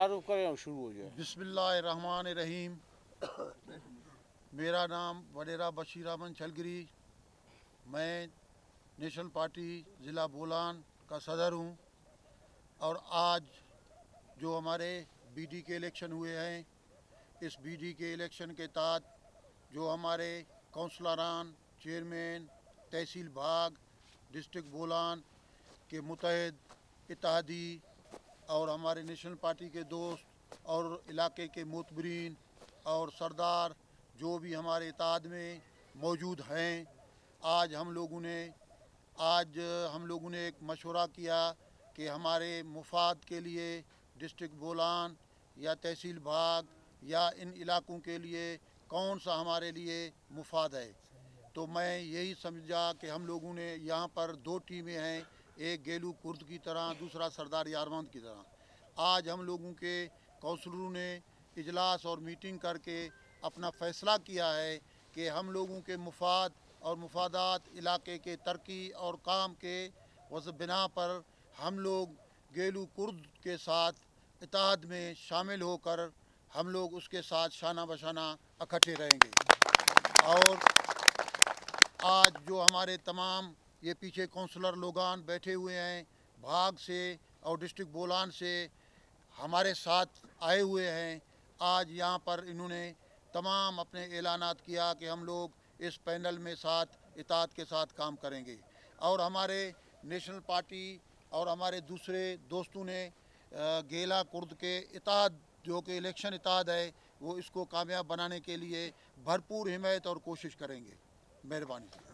तारुफ करें शुरू हो जाए बसमान रहीम मेरा नाम वडेरा बशीर अहमद छलगिरी मैं नेशनल पार्टी ज़िला बोलान का सदर हूँ और आज जो हमारे बीडी के इलेक्शन हुए हैं इस बीडी के इलेक्शन के तहत जो हमारे कौंसलरान चेयरमैन तहसील भाग डिस्ट्रिक्ट बोलान के मुतहद इतिहादी और हमारे नेशनल पार्टी के दोस्त और इलाके के मतबरीन और सरदार जो भी हमारे इताद में मौजूद हैं आज हम लोगों ने आज हम लोगों ने एक मशवरा किया कि हमारे मुफाद के लिए डिस्ट्रिक्ट बोलान या तहसील भाग या इन इलाकों के लिए कौन सा हमारे लिए मुफाद है तो मैं यही समझा कि हम लोगों ने यहाँ पर दो टीमें हैं एक गेलू कुर्द की तरह दूसरा सरदार यारवंत की तरह आज हम लोगों के कौंसलरों ने इजलास और मीटिंग करके अपना फैसला किया है कि हम लोगों के मुफाद और मुफादात इलाके के तरक्की और काम के उस बिना पर हम लोग गेलू कुर्द के साथ इतिहाद में शामिल होकर हम लोग उसके साथ शाना बशाना इकट्ठे रहेंगे और आज जो हमारे तमाम ये पीछे कौंसलर लोगान बैठे हुए हैं भाग से और डिस्ट्रिक्ट बोलान से हमारे साथ आए हुए हैं आज यहाँ पर इन्होंने तमाम अपने ऐलाना किया कि हम लोग इस पैनल में साथ इतात के साथ काम करेंगे और हमारे नेशनल पार्टी और हमारे दूसरे दोस्तों ने गेला कुर्द के इताद जो कि इलेक्शन इताद है वो इसको कामयाब बनाने के लिए भरपूर हिमायत और कोशिश करेंगे मेहरबानी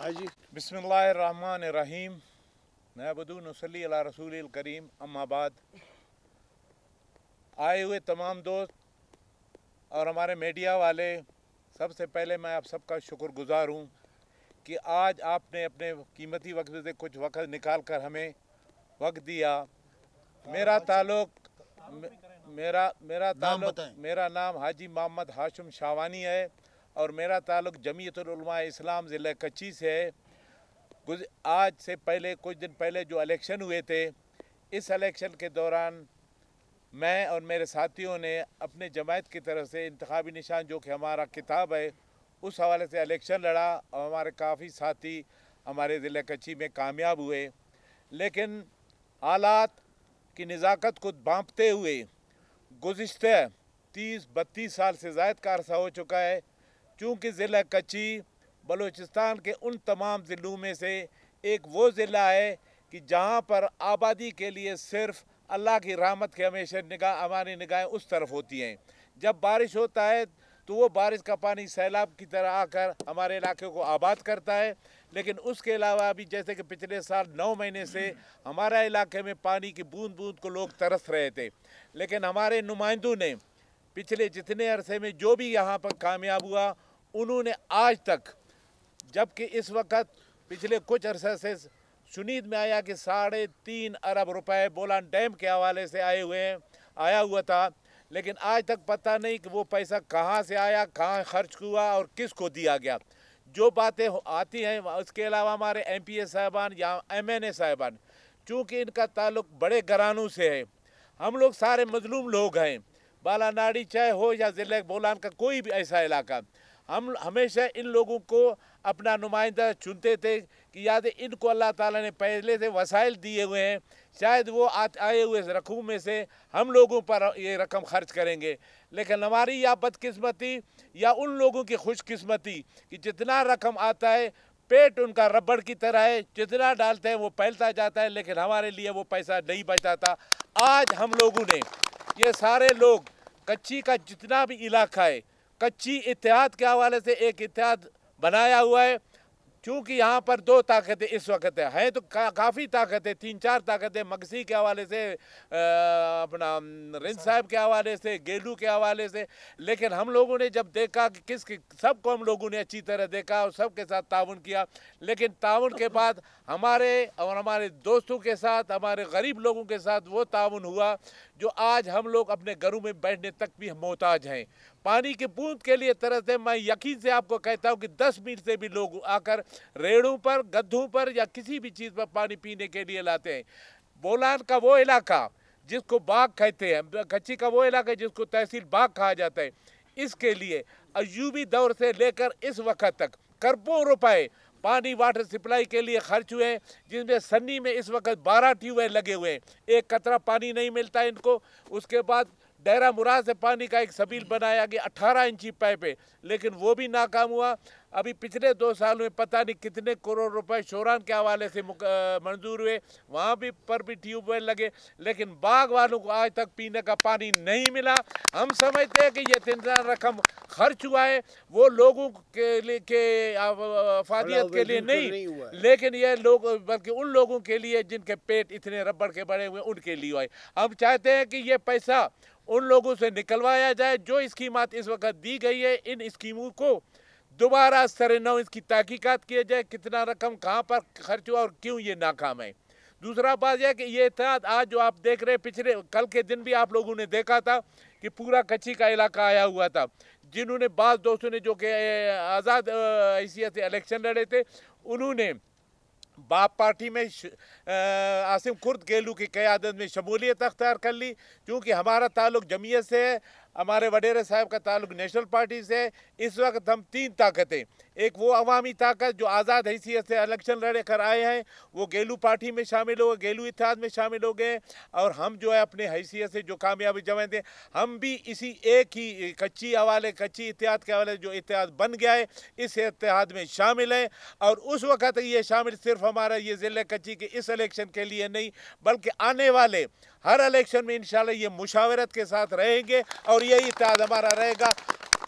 हाँ बिसमान रहीम मैं बदू नसली रसूल करीम अम्माबाद आए हुए तमाम दोस्त और हमारे मीडिया वाले सबसे पहले मैं आप सबका शुक्रगुजार हूँ कि आज आपने अपने कीमती वक्त से कुछ वक्त निकाल कर हमें वक्त दिया मेरा हाँ, ताल्लुक मेरा मेरा ताल्लुक मेरा नाम हाजी मोहम्मद हाशम शावानी है और मेरा ताल्लुक जमीयतलमा इस्लाम ज़िला कच्ची से है आज से पहले कुछ दिन पहले जो इलेक्शन हुए थे इस इलेक्शन के दौरान मैं और मेरे साथियों ने अपने जमायत की तरफ से इंतबी निशान जो कि हमारा किताब है उस हवाले से इलेक्शन लड़ा और हमारे काफ़ी साथी हमारे ज़िले कच्ची में कामयाब हुए लेकिन हालात की नज़ाकत को बाँपते हुए गुज्त तीस बत्तीस साल से जायद का अरसा हो चुका है चूँकि ज़िला कच्ची बलूचिस्तान के उन तमाम ज़िलों में से एक वो ज़िला है कि जहाँ पर आबादी के लिए सिर्फ अल्लाह की रहमत के हमेशा निगाह हमारी निगाहें उस तरफ होती हैं जब बारिश होता है तो वो बारिश का पानी सैलाब की तरह आकर हमारे इलाके को आबाद करता है लेकिन उसके अलावा अभी जैसे कि पिछले साल नौ महीने से हमारे इलाके में पानी की बूंद बूंद को लोग तरस रहे थे लेकिन हमारे नुमाइंदों ने पिछले जितने अरसे में जो भी यहाँ पर कामयाब हुआ उन्होंने आज तक जबकि इस वक्त पिछले कुछ अरसे से सुनीद में आया कि साढ़े तीन अरब रुपए बोलान डैम के हवाले से आए हुए हैं आया हुआ था लेकिन आज तक पता नहीं कि वो पैसा कहाँ से आया कहाँ खर्च हुआ और किस को दिया गया जो बातें आती हैं उसके अलावा हमारे एम पी ए साहबान या एम एन ए साहबान चूँकि इनका ताल्लुक बड़े घरानों से है हम लोग सारे मजलूम लोग हैं बालानाड़ी चाहे हो या ज़िले बोलान का कोई भी ऐसा इलाका हम हमेशा इन लोगों को अपना नुमाइंदा चुनते थे कि याद इनको अल्लाह ताला ने पहले से वसाइल दिए हुए हैं शायद वो आए हुए रकूम में से हम लोगों पर ये रकम खर्च करेंगे लेकिन हमारी या बदकस्मती या उन लोगों की खुशकस्मती कि जितना रकम आता है पेट उनका रबड़ की तरह है जितना डालते हैं वो फैलता जाता है लेकिन हमारे लिए वो पैसा नहीं बचता था आज हम लोगों ने ये सारे लोग कच्ची का जितना भी इलाका है कच्ची इतिहाद के हवाले से एक इतिहाद बनाया हुआ है क्योंकि यहाँ पर दो ताकतें इस वक्त हैं तो का, काफ़ी ताकतें तीन चार ताकतें मगसी के हवाले से आ, अपना रिंद साहब के हवाले से गेलू के हवाले से लेकिन हम लोगों ने जब देखा कि किस सब को हम लोगों ने अच्छी तरह देखा और सब के साथ ताउन किया लेकिन ताउन के बाद हमारे और हमारे दोस्तों के साथ हमारे गरीब लोगों के साथ वो ताउन हुआ जो आज हम लोग अपने घरों में बैठने तक भी मोहताज हैं पानी की बूंद के लिए तरस है मैं यकीन से आपको कहता हूँ कि दस मिनट से भी लोग आकर रेड़ों पर गद्दों पर या किसी भी चीज़ पर पानी पीने के लिए लाते हैं बोलान का वो इलाका जिसको बाग कहते हैं कच्ची का वो इलाका जिसको तहसील बाग कहा जाता है इसके लिए अयूबी दौर से लेकर इस वक्त तक करबों रुपए पानी वाटर सप्लाई के लिए खर्च हुए हैं जिसमें सन्नी में इस वक्त बारह ट्यूबवेल लगे हुए हैं एक कतरा पानी नहीं मिलता इनको उसके बाद डेरा मुराद से पानी का एक सबील बनाया गया अट्ठारह इंची है लेकिन वो भी नाकाम हुआ अभी पिछले दो साल में पता नहीं कितने करोड़ रुपए शोरान के हवाले से मंजूर हुए वहाँ भी पर भी ट्यूबवेल लगे लेकिन बाग वालों को आज तक पीने का पानी नहीं मिला हम समझते हैं कि ये तिंजान रकम खर्च हुआ है वो लोगों के लिए के अफादियत के लिए नहीं, नहीं लेकिन ये लोग बल्कि उन लोगों के लिए जिनके पेट इतने रबड़ के बड़े हुए उनके लिए हुआ है हम चाहते हैं कि ये पैसा उन लोगों से निकलवाया जाए जो स्कीम इस वक्त दी गई है इन स्कीमों को दोबारा सर नौ इसकी तहकीक़त किया जाए कितना रकम कहाँ पर खर्च हुआ और क्यों ये नाकाम है दूसरा बात यह कि ये एहतियात आज जो आप देख रहे हैं पिछले कल के दिन भी आप लोगों ने देखा था कि पूरा कच्ची का इलाका आया हुआ था जिन्होंने बाद दोस्तों ने जो कि आज़ाद हैसियत इलेक्शन लड़े थे उन्होंने बाप पार्टी में आसिम खुर्द गेलू की क़्यादत में शमूलियत अख्तियार कर ली क्योंकि हमारा ताल्लुक जमीयत से है हमारे वडेरा साहब का ताल्लुक नेशनल पार्टी से इस वक्त हम तीन ताकतें एक वो अवामी ताकत जो आज़ाद हैसियत से इलेक्शन लड़े कर आए हैं वो गेलू पार्टी में शामिल हो गए गेलू इतिहाद में शामिल हो गए और हम जो है अपने हैसियत से जो कामयाबी जमाए थे हम भी इसी एक ही कच्ची हवाले कच्ची इतिहाद के हवाले जो इतिहाद बन गया है इस इतिहाद में शामिल है और उस वक्त ये शामिल सिर्फ हमारा ये ज़िले कच्ची के इस इलेक्शन के लिए नहीं बल्कि आने वाले हर इलेक्शन में इंशाल्लाह ये मुशावरत के साथ रहेंगे और यही इतिहाद हमारा रहेगा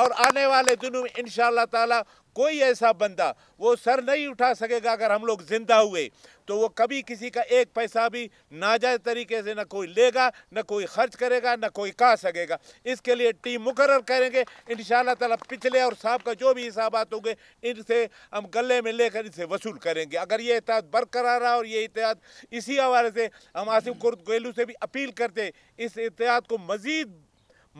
और आने वाले दिनों में इन ताला कोई ऐसा बंदा वो सर नहीं उठा सकेगा अगर हम लोग ज़िंदा हुए तो वो कभी किसी का एक पैसा भी नाजायज़ तरीके से ना कोई लेगा ना कोई खर्च करेगा ना कोई कहा सकेगा इसके लिए टीम मुकर करेंगे इन ताला पिछले और साहब का जो भी हिसाबात होंगे इनसे हम गले में लेकर इसे वसूल करेंगे अगर ये एहतियात बरकरार रहा और ये एहतियात इसी हवाले से हम आसिफ गुर्द से भी अपील करते इस एहतियात को मज़ीद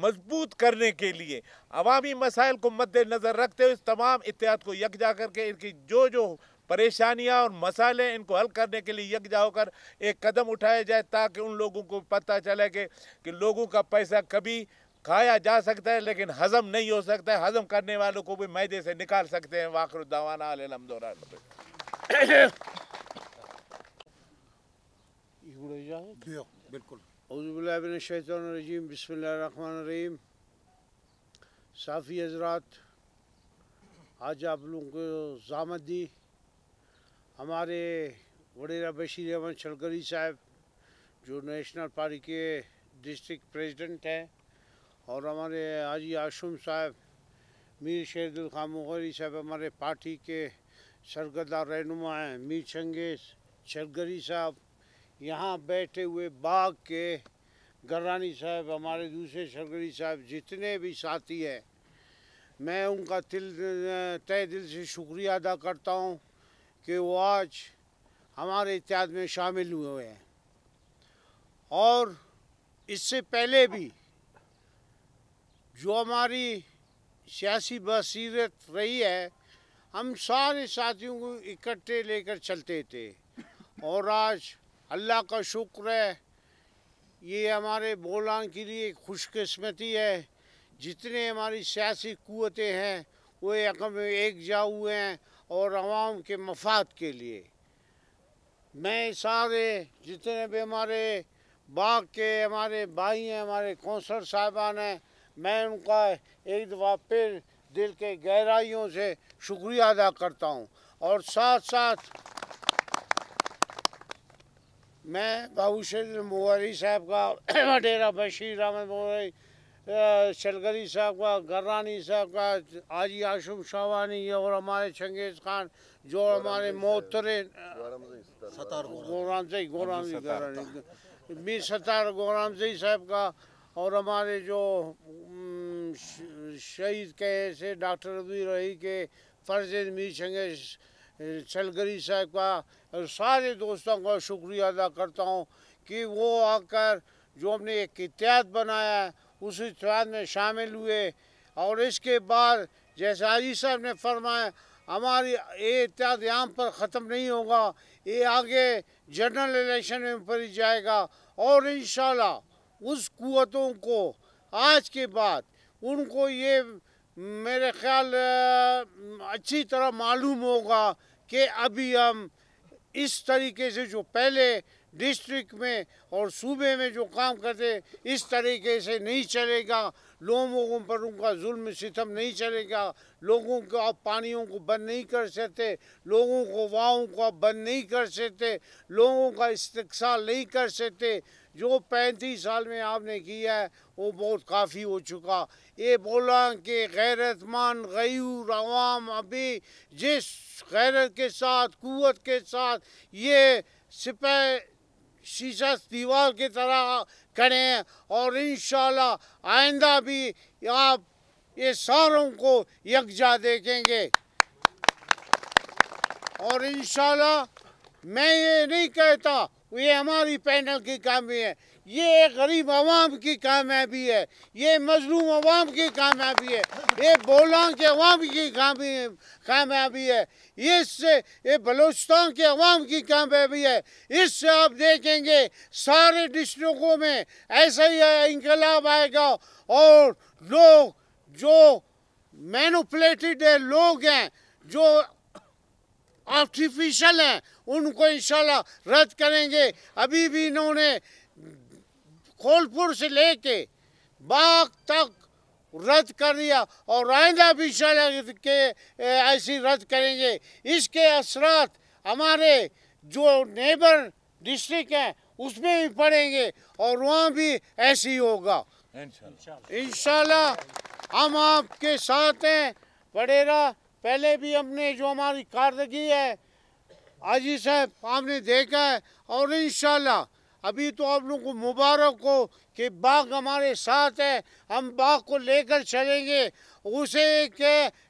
मजबूत करने के लिए अवामी मसाइल को मद्देनज़र रखते हुए इस तमाम इतिहाद को यकजा करके इनकी जो जो परेशानियाँ और मसाले इनको हल करने के लिए यकजा होकर एक कदम उठाया जाए ताकि उन लोगों को पता चले कि, कि लोगों का पैसा कभी खाया जा सकता है लेकिन हजम नहीं हो सकता है हजम करने वालों को भी मैदे से निकाल सकते हैं वाखर दवाना बिल्कुल उज़बिल्लाशैतरजीम रहीम साफ़ी हजरात आज आप लोगों को जामत दी हमारे वडेरा बशीर अहमद शलगरी साहब जो नेशनल पार्टी के डिस्ट्रिक्ट प्रेसिडेंट हैं और हमारे हाजी आशम साहब मीर शेरदुल खान साहब हमारे पार्टी के सरगदा रहनुमा हैं मीर चंगेज शलगरी साहब यहाँ बैठे हुए बाग के गर्रानी साहब हमारे दूसरे सरगरी साहब जितने भी साथी हैं मैं उनका दिल तय दिल से शुक्रिया अदा करता हूँ कि वो आज हमारे इत्याद में शामिल हुए हैं और इससे पहले भी जो हमारी सियासी बसीरत रही है हम सारे साथियों को इकट्ठे लेकर चलते थे और आज अल्लाह का शुक्र है ये हमारे बोलान के लिए खुशकस्मती है जितने हमारी सियासी कुतें हैं वो एकम एक जा हुए हैं और आवाम के मफाद के लिए मैं सारे जितने भी हमारे बाग के हमारे भाई हैं हमारे कौंसलर साहबान हैं मैं उनका एक दफ़ा फिर दिल के गहराइयों से शुक्रिया अदा करता हूँ और साथ साथ मैं बाबू शेर मोवारी साहब का डेरा बशीर अहमद मोवारी शलगरी साहब का गर्रानी साहब का आजी आशुम शावानी और हमारे चंगेज खान जो हमारे मोहतरे गोराम जई गोराम मीर सतार गोराम जई साहब का और हमारे जो शहीद के से डॉक्टर रबी रही के फर्ज मीर शंगेज़ सलगरी साहब का और सारे दोस्तों का शुक्रिया अदा करता हूँ कि वो आकर जो हमने एक इतिहाद बनाया उस इतिहाद में शामिल हुए और इसके बाद जैसा आजी साहब ने फरमाया हमारी ये इतिहाद यहाँ पर ख़त्म नहीं होगा ये आगे जनरल इलेक्शन में पड़ी जाएगा और इन उस कुतों को आज के बाद उनको ये मेरे ख्याल अच्छी तरह मालूम होगा कि अभी हम इस तरीके से जो पहले डिस्ट्रिक्ट में और सूबे में जो काम करते इस तरीके से नहीं चलेगा लोगों पर उनका जुल्म सितम नहीं चलेगा लोगों को आप पानियों को बंद नहीं कर सकते लोगों को वाहों को आप बंद नहीं कर सकते लोगों का इस्तकसाल नहीं कर सकते जो पैंतीस साल में आपने किया है वो बहुत काफ़ी हो चुका ये बोला कि गैरतमान गयूर आवाम अभी जिस गैरत के साथ कुत के साथ ये सिपह शीशा दीवार की तरह खड़े हैं और इन आइंदा भी आप ये सारों को यकजा देखेंगे और इन मैं ये नहीं कहता ये हमारी पैनल की कामी है ये गरीब आवाम की कामयाबी है ये मजलूम आवाम की कामयाबी है ये बोलान के अवाम की कामयाबी है इससे ये बलोचिस्तान के अवाम की कामयाबी है इससे आप देखेंगे सारे डिस्ट्रिक्टों में ऐसा ही इनकलाब आएगा और लोग जो मैनुपलेटेड लोग हैं जो आर्टिफिशल हैं उनको इंशाल्लाह रद्द करेंगे अभी भी इन्होंने खोलपुर से लेके बाग तक रद्द कर दिया और आइंदा भी इंशाल्लाह के ऐसी रद्द करेंगे इसके असरात हमारे जो नेबर डिस्ट्रिक्ट हैं उसमें भी पड़ेंगे और वहाँ भी ऐसे ही होगा इंशाल्लाह हम आपके साथ हैं वडेरा पहले भी हमने जो हमारी कारदगी है आजी साहब आपने देखा है और इन अभी तो आप लोगों को मुबारक हो कि बाग हमारे साथ है हम बाग को लेकर चलेंगे उसे एक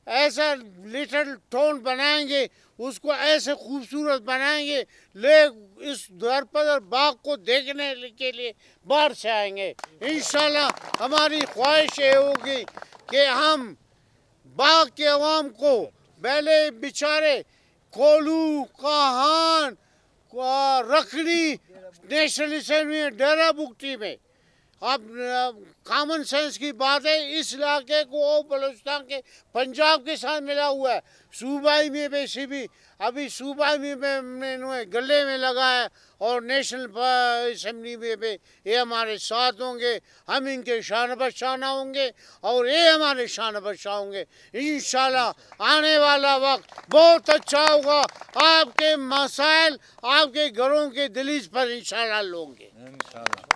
ऐसा लिटल टोन बनाएंगे उसको ऐसे खूबसूरत बनाएंगे ले इस पर बाग को देखने के लिए बाहर से आएंगे इन हमारी ख्वाहिश ये होगी कि हम बाग के अवाम को पहले बेचारे कोलू कहान रखनी नेशनल में डेरा बुक्टी में अब कॉमन सेंस की बात है इस इलाके को बलोचिस्तान के पंजाब के साथ मिला हुआ है सूबाई में वैसे भी अभी सूबाई में इन्होंने गले में लगा है और नेशनल असम्बली में भी ये हमारे साथ होंगे हम इनके शान बशाना होंगे और ये हमारे शान बशा होंगे इन आने वाला वक्त बहुत अच्छा होगा आपके मसाइल आपके घरों के दिलीज पर इन लोगे इन